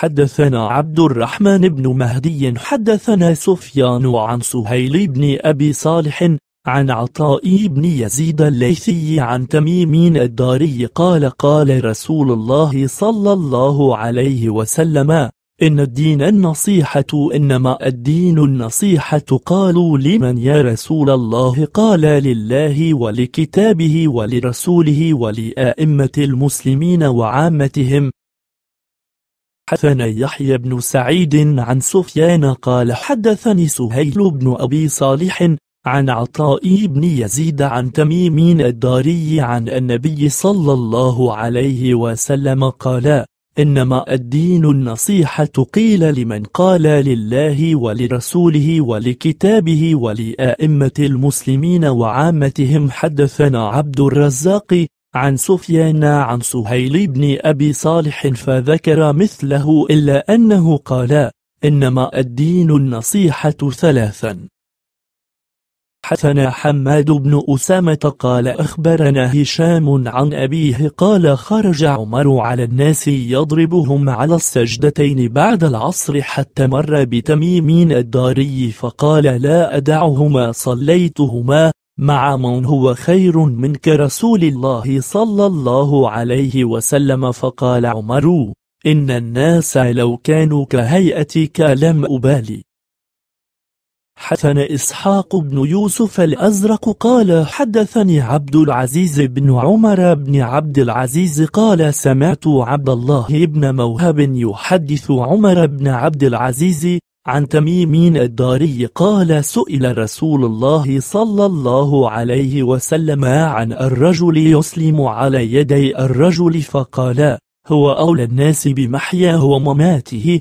حدثنا عبد الرحمن بن مهدي حدثنا سفيان عن سهيل بن أبي صالح عن عطاء بن يزيد الليثي عن تميم الداري قال قال رسول الله صلى الله عليه وسلم إن الدين النصيحة إنما الدين النصيحة قالوا لمن يا رسول الله قال لله ولكتابه ولرسوله ولآئمة المسلمين وعامتهم حدثنا يحيى بن سعيد عن سفيان قال حدثني سهيل بن أبي صالح عن عطاء بن يزيد عن تميم الداري عن النبي صلى الله عليه وسلم قال إنما الدين النصيحة قيل لمن قال لله ولرسوله ولكتابه ولآئمة المسلمين وعامتهم حدثنا عبد الرزاق عن سفيان عن سهيل بن أبي صالح فذكر مثله إلا أنه قال إنما الدين النصيحة ثلاثا حسن حماد بن أسامة قال أخبرنا هشام عن أبيه قال خرج عمر على الناس يضربهم على السجدتين بعد العصر حتى مر بتميم الداري فقال لا أدعهما صليتهما مع من هو خير منك رسول الله صلى الله عليه وسلم فقال عمر إن الناس لو كانوا كهيئتك لم أبالي حدثن إسحاق بن يوسف الأزرق قال حدثني عبد العزيز بن عمر بن عبد العزيز قال سمعت عبد الله بن موهب يحدث عمر بن عبد العزيز عن تميم الداري قال سئل رسول الله صلى الله عليه وسلم عن الرجل يسلم على يدي الرجل فقال هو أولى الناس بمحياه ومماته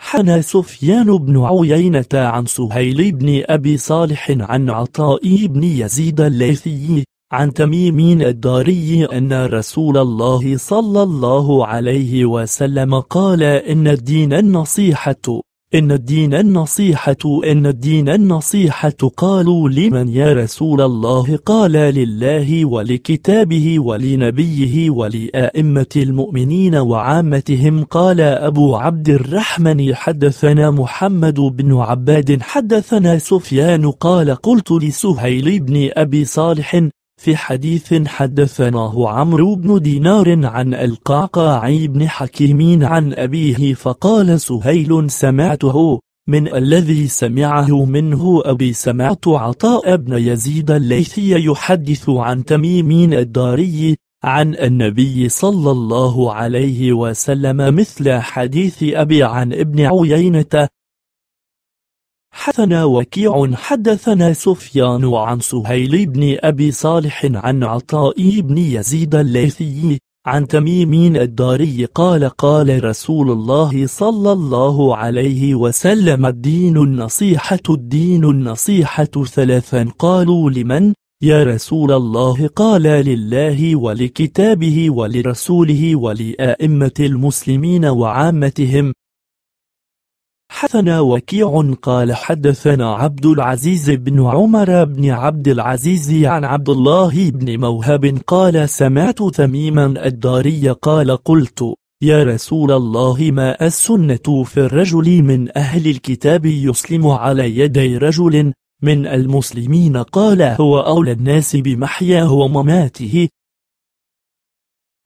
حنى سفيان بن عيينة عن سهيل بن أبي صالح عن عطاء بن يزيد الليثي عن تميم الداري أن رسول الله صلى الله عليه وسلم قال إن الدين النصيحة إن الدين النصيحة إن الدين النصيحة قالوا لمن يا رسول الله قال لله ولكتابه ولنبيه ولآئمة المؤمنين وعامتهم قال أبو عبد الرحمن حدثنا محمد بن عباد حدثنا سفيان قال قلت لسهيل بن أبي صالح في حديث حدثناه عمرو بن دينار عن القعقاع بن حكيمين عن أبيه فقال سهيل سمعته من الذي سمعه منه أبي سمعت عطاء بن يزيد الليثي يحدث عن تميم الداري عن النبي صلى الله عليه وسلم مثل حديث أبي عن ابن عيينة حدثنا وكيع حدثنا سفيان عن سهيل بن أبي صالح عن عطاء بن يزيد الليثي عن تميم الداري قال قال رسول الله صلى الله عليه وسلم الدين النصيحة الدين النصيحة ثلاثا قالوا لمن؟ يا رسول الله قال لله ولكتابه ولرسوله ولآئمة المسلمين وعامتهم حدثنا وكيع قال حدثنا عبد العزيز بن عمر بن عبد العزيز عن عبد الله بن موهب قال سمعت تميما الداري قال قلت يا رسول الله ما السنة في الرجل من أهل الكتاب يسلم على يدي رجل من المسلمين قال هو أولى الناس بمحياه ومماته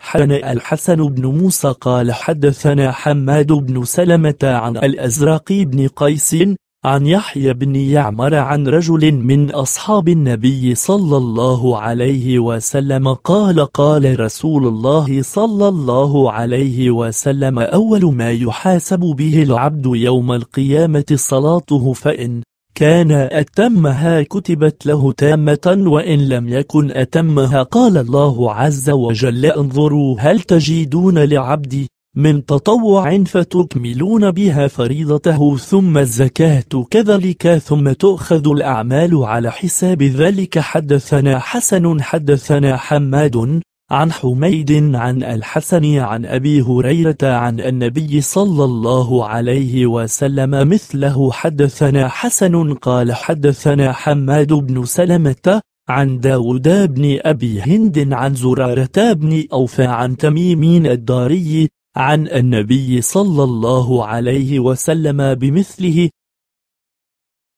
حدثنا الحسن بن موسى قال حدثنا حماد بن سلمة عن الأزرق بن قيس عن يحيى بن يعمر عن رجل من أصحاب النبي صلى الله عليه وسلم قال قال رسول الله صلى الله عليه وسلم أول ما يحاسب به العبد يوم القيامة صلاته فإن كان أتمها كتبت له تامة وإن لم يكن أتمها قال الله عز وجل انظروا هل تجدون لعبدي من تطوع فتكملون بها فريضته ثم الزكاة كذلك ثم تؤخذ الأعمال على حساب ذلك حدثنا حسن حدثنا حماد عن حميد عن الحسن عن أبي هريرة عن النبي صلى الله عليه وسلم مثله حدثنا حسن قال حدثنا حماد بن سلمة عن داود بن أبي هند عن زرارة بن أوفى عن تميم الداري عن النبي صلى الله عليه وسلم بمثله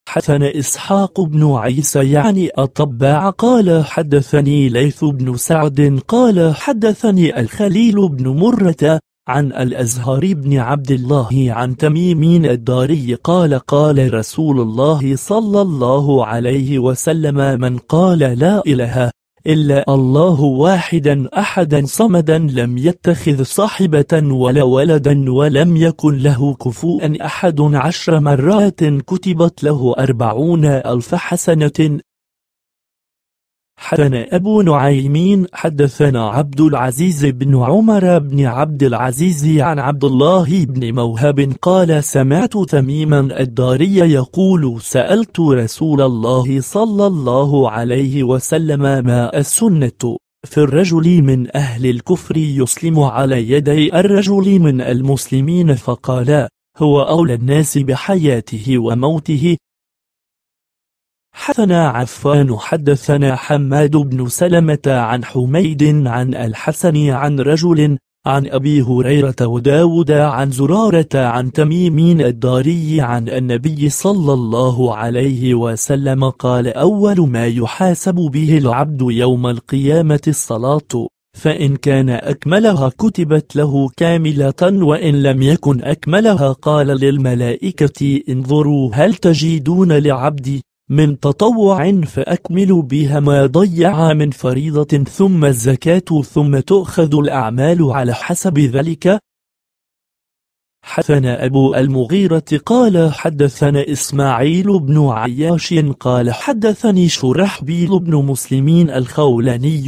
حدثنا إسحاق بن عيسى يعني الطباع قال حدثني ليث بن سعد قال حدثني الخليل بن مرة عن الأزهر بن عبد الله عن تميم الداري قال قال رسول الله صلى الله عليه وسلم من قال لا إله إلا الله واحدا أحدا صمدا لم يتخذ صاحبة ولا ولدا ولم يكن له كفوءا أحد عشر مرات كتبت له أربعون ألف حسنة حدثنا أبو نعيمين حدثنا عبد العزيز بن عمر بن عبد العزيز عن عبد الله بن موهب قال سمعت تميما الداري يقول سألت رسول الله صلى الله عليه وسلم ما السنة في الرجل من أهل الكفر يسلم على يدي الرجل من المسلمين فقال هو أولى الناس بحياته وموته حدثنا عفان حدثنا حماد بن سلمة عن حميد عن الحسن عن رجل عن أبي هريرة وداود عن زرارة عن تميم الداري عن النبي صلى الله عليه وسلم قال أول ما يحاسب به العبد يوم القيامة الصلاة فإن كان أكملها كتبت له كاملة وإن لم يكن أكملها قال للملائكة انظروا هل تجدون لعبدي من تطوع فأكمل بها ما ضيع من فريضة ثم الزكاة ثم تؤخذ الأعمال على حسب ذلك حدثنا أبو المغيرة قال حدثنا إسماعيل بن عياش قال حدثني شرحبيل بن مسلمين الخولاني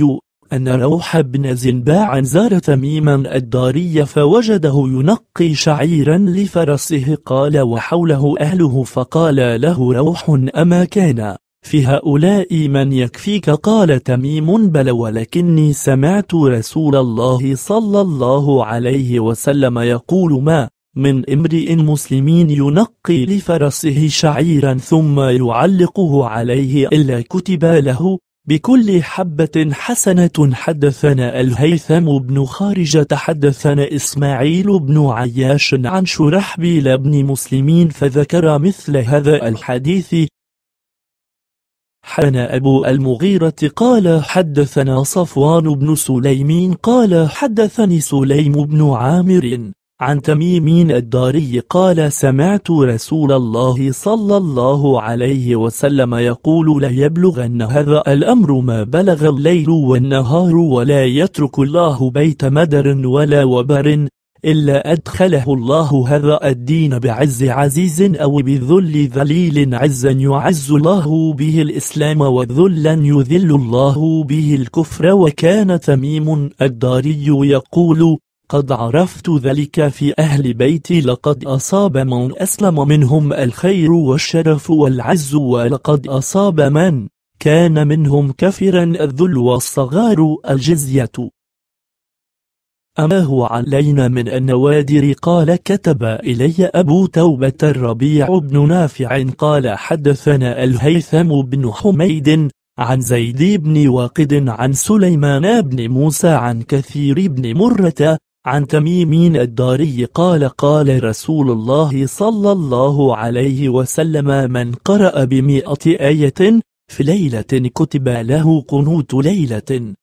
أن روح بن زنباع زار تميما الداري فوجده ينقي شعيرا لفرسه قال وحوله أهله فقال له روح أما كان في هؤلاء من يكفيك قال تميم بل ولكني سمعت رسول الله صلى الله عليه وسلم يقول ما من امرئ مسلمين ينقي لفرسه شعيرا ثم يعلقه عليه إلا كتب له بكل حبة حسنة حدثنا الهيثم بن خارجة حدثنا إسماعيل بن عياش عن شرحبيل بن مسلمين فذكر مثل هذا الحديث حنا أبو المغيرة قال حدثنا صفوان بن سليمين قال حدثني سليم بن عامر عن تميم الداري قال سمعت رسول الله صلى الله عليه وسلم يقول ليبلغن هذا الأمر ما بلغ الليل والنهار ولا يترك الله بيت مدر ولا وبر إلا أدخله الله هذا الدين بعز عزيز أو بذل ذليل عزا يعز الله به الإسلام وذلا يذل الله به الكفر وكان تميم الداري يقول قد عرفت ذلك في أهل بيتي لقد أصاب من أسلم منهم الخير والشرف والعز ولقد أصاب من كان منهم كفرا الذل والصغار الجزية أما هو علينا من النوادر قال كتب إلي أبو توبة الربيع بن نافع قال حدثنا الهيثم بن حميد عن زيد بن واقد عن سليمان بن موسى عن كثير بن مرة عن تميم الداري قال قال رسول الله صلى الله عليه وسلم من قرأ بمئة آية في ليلة كتب له قنوت ليلة